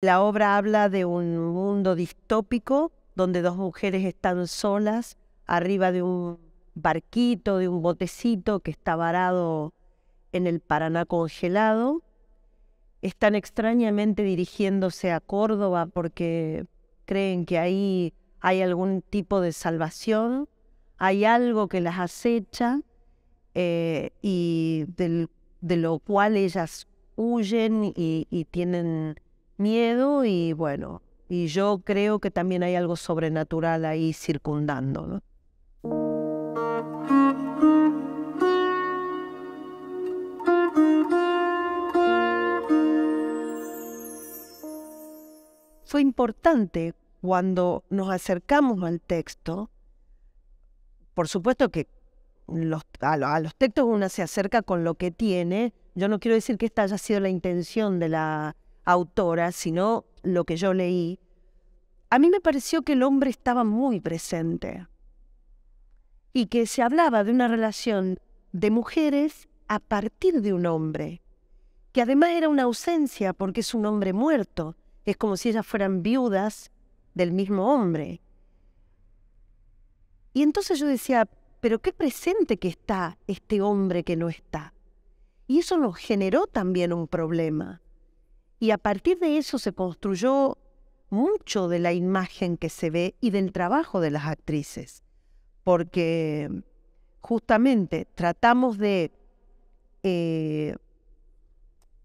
La obra habla de un mundo distópico donde dos mujeres están solas arriba de un barquito, de un botecito que está varado en el Paraná congelado. Están extrañamente dirigiéndose a Córdoba porque creen que ahí hay algún tipo de salvación, hay algo que las acecha eh, y de lo cual ellas huyen y tienen miedo y bueno, y yo creo que también hay algo sobrenatural ahí circundando. Fue importante cuando nos acercamos al texto, por supuesto que los, a, a, los textos uno se acerca con lo que tiene. Yo no quiero decir que esta haya sido la intención de la, autora, sino lo que yo leí, a mí me pareció que el hombre estaba muy presente y que se hablaba de una relación de mujeres a partir de un hombre, que además era una ausencia porque es un hombre muerto, es como si ellas fueran viudas del mismo hombre. Y entonces yo decía, pero qué presente que está este hombre que no está. Y eso nos generó también un problema, y a partir de eso se construyó mucho de la imagen que se ve y del trabajo de las actrices, porque justamente tratamos de, eh,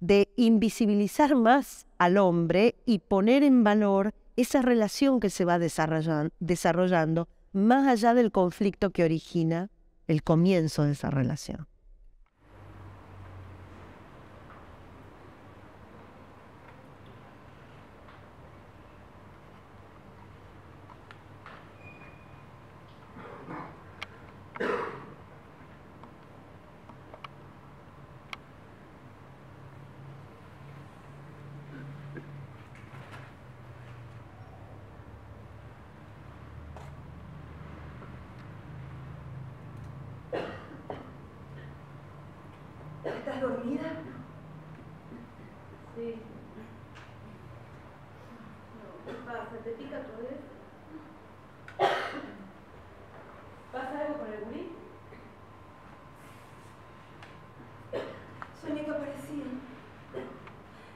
de invisibilizar más al hombre y poner en valor esa relación que se va desarrollando más allá del conflicto que origina el comienzo de esa relación. estás dormida? Sí. No, ¿Qué pasa? ¿Te pica todavía? ¿Pasa algo con el gurí? Soñé que aparecía.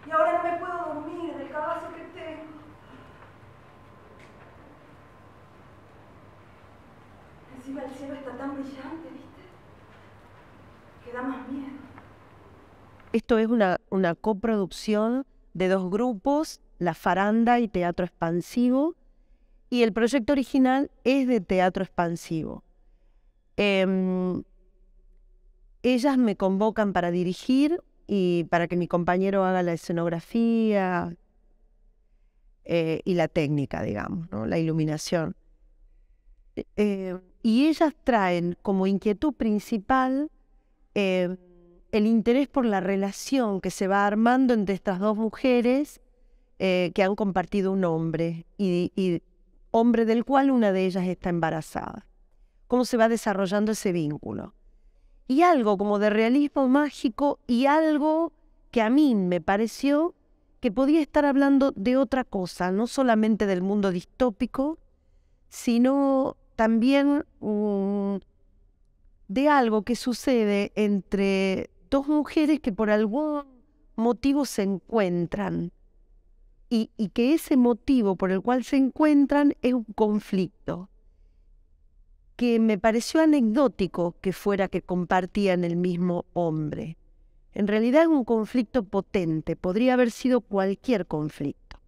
Y ahora no me puedo dormir en el cabazo que tengo. Encima el cielo está tan brillante, ¿viste? Que da más miedo. Esto es una, coproducción de dos grupos, La Faranda y Teatro Expansivo, y el proyecto original es de Teatro Expansivo. Em, ellas me convocan para dirigir y para que mi compañero haga la escenografía eh, y la técnica, digamos, la iluminación. Eh, y ellas traen como inquietud principal em, el interés por la relación que se va armando entre estas dos mujeres eh, que han compartido un hombre y, hombre del cual una de ellas está embarazada. Cómo se va desarrollando ese vínculo. Y algo como de realismo mágico y algo que a mí me pareció que podía estar hablando de otra cosa, no solamente del mundo distópico, sino también mm, de algo que sucede entre dos mujeres que por algún motivo se encuentran y, que ese motivo por el cual se encuentran es un conflicto que me pareció anecdótico que fuera que compartían el mismo hombre. En realidad es un conflicto potente, podría haber sido cualquier conflicto.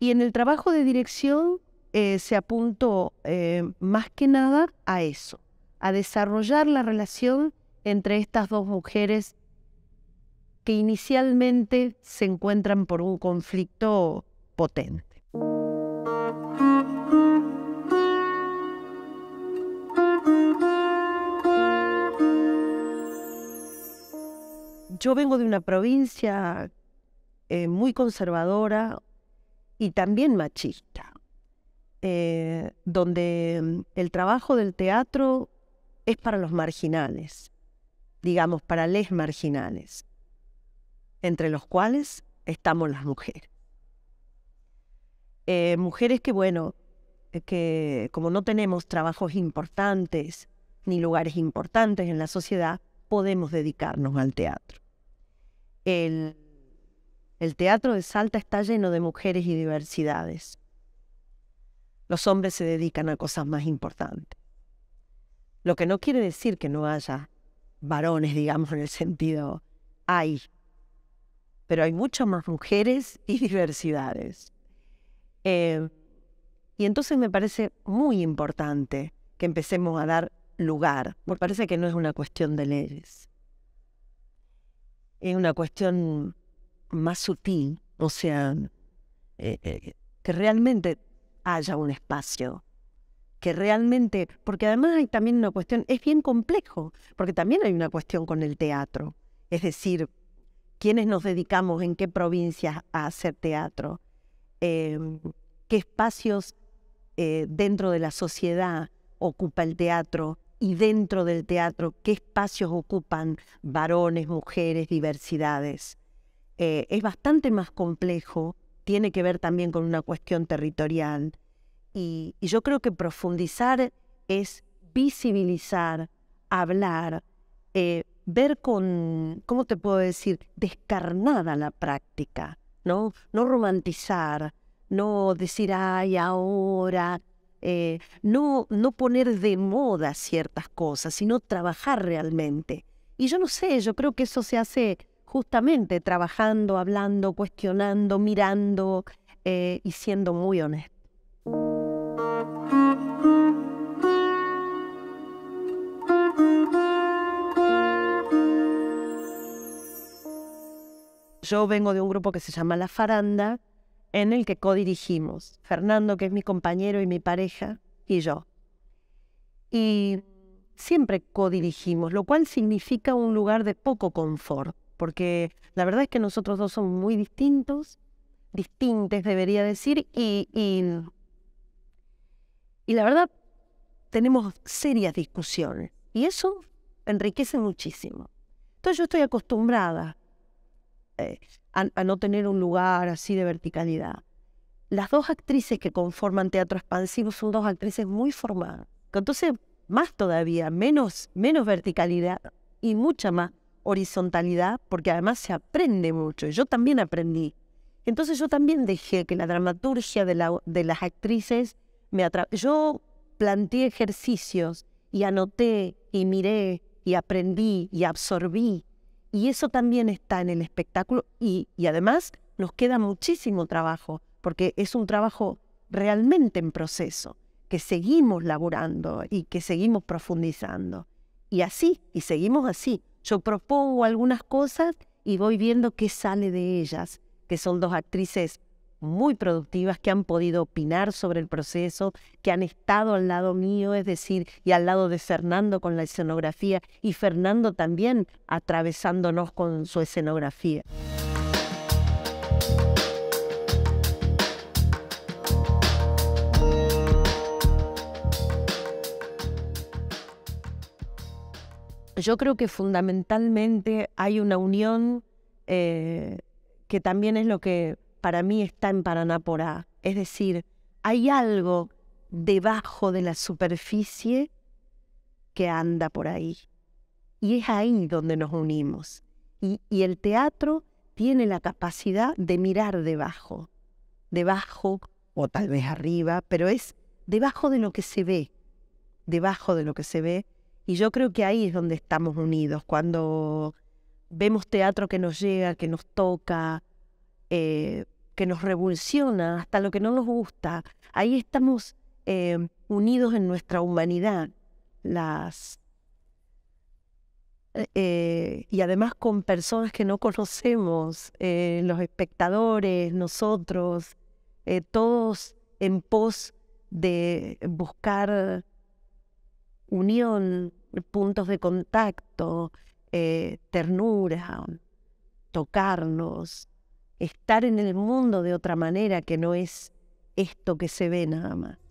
Y en el trabajo de dirección eh, se apuntó eh, más que nada a eso, a desarrollar la relación entre estas dos mujeres que inicialmente se encuentran por un conflicto potente. Yo vengo de una provincia eh, muy conservadora y también machista, eh, donde mm, el trabajo del teatro es para los marginales digamos, para marginales, entre los cuales estamos las mujeres. Eh, mujeres que, bueno, eh, que como no tenemos trabajos importantes ni lugares importantes en la sociedad, podemos dedicarnos al teatro. el teatro de Salta está lleno de mujeres y diversidades. Los hombres se dedican a cosas más importantes. Lo que no quiere decir que no haya varones, digamos, en el sentido hay, pero hay muchas más mujeres y diversidades. Eh, y entonces me parece muy importante que empecemos a dar lugar, porque parece que no es una cuestión de leyes, es una cuestión más sutil, o sea, eh, eh, que realmente haya un espacio que realmente, porque además hay también una cuestión, es bien complejo, porque también hay una cuestión con el teatro, es decir, quiénes nos dedicamos en qué provincias a hacer teatro, em, qué espacios eh, dentro de la sociedad ocupa el teatro y dentro del teatro qué espacios ocupan varones, mujeres, diversidades. Eh, es bastante más complejo, tiene que ver también con una cuestión territorial y, yo creo que profundizar es visibilizar, hablar, eh, ver con, ¿cómo te puedo decir?, descarnada la práctica, ¿no? No romantizar, no decir, ay, ahora, eh, no, no poner de moda ciertas cosas, sino trabajar realmente. Y yo no sé, yo creo que eso se hace justamente trabajando, hablando, cuestionando, mirando eh, y siendo muy honesto. Yo vengo de un grupo que se llama La Faranda, en el que codirigimos Fernando, que es mi compañero y mi pareja, y yo. Y siempre codirigimos, lo cual significa un lugar de poco confort, porque la verdad es que nosotros dos somos muy distintos, distintes debería decir, y, y y la verdad, tenemos serias discusiones. Y eso enriquece muchísimo. Entonces yo estoy acostumbrada eh, a, no tener un lugar así de verticalidad. Las dos actrices que conforman Teatro Expansivo son dos actrices muy formadas. Entonces, más todavía, menos, menos verticalidad y mucha más horizontalidad, porque además se aprende mucho. Yo también aprendí. Entonces yo también dejé que la dramaturgia de, la, de las actrices yo planteé ejercicios y anoté y miré y aprendí y absorbí. Y eso también está en el espectáculo y, además nos queda muchísimo trabajo, porque es un trabajo realmente en proceso, que seguimos laborando y que seguimos profundizando. Y así, y seguimos así. Yo propongo algunas cosas y voy viendo qué sale de ellas, que son dos actrices muy productivas que han podido opinar sobre el proceso, que han estado al lado mío, es decir, y al lado de Fernando con la escenografía y Fernando también atravesándonos con su escenografía. Yo creo que fundamentalmente hay una unión eh, que también es lo que para mí está en Porá, Es decir, hay algo debajo de la superficie que anda por ahí. Y es ahí donde nos unimos. Y, el teatro tiene la capacidad de mirar debajo, debajo o tal vez arriba, pero es debajo de lo que se ve, debajo de lo que se ve. Y yo creo que ahí es donde estamos unidos, cuando vemos teatro que nos llega, que nos toca, eh, que nos revulsiona, hasta lo que no nos gusta. Ahí estamos em, unidos en nuestra humanidad. Las, eh, eh, y además con personas que no conocemos, eh, los espectadores, nosotros, todos en pos de buscar unión, puntos de contacto, ternura, tocarnos, estar en el mundo de otra manera que no es esto que se ve nada más.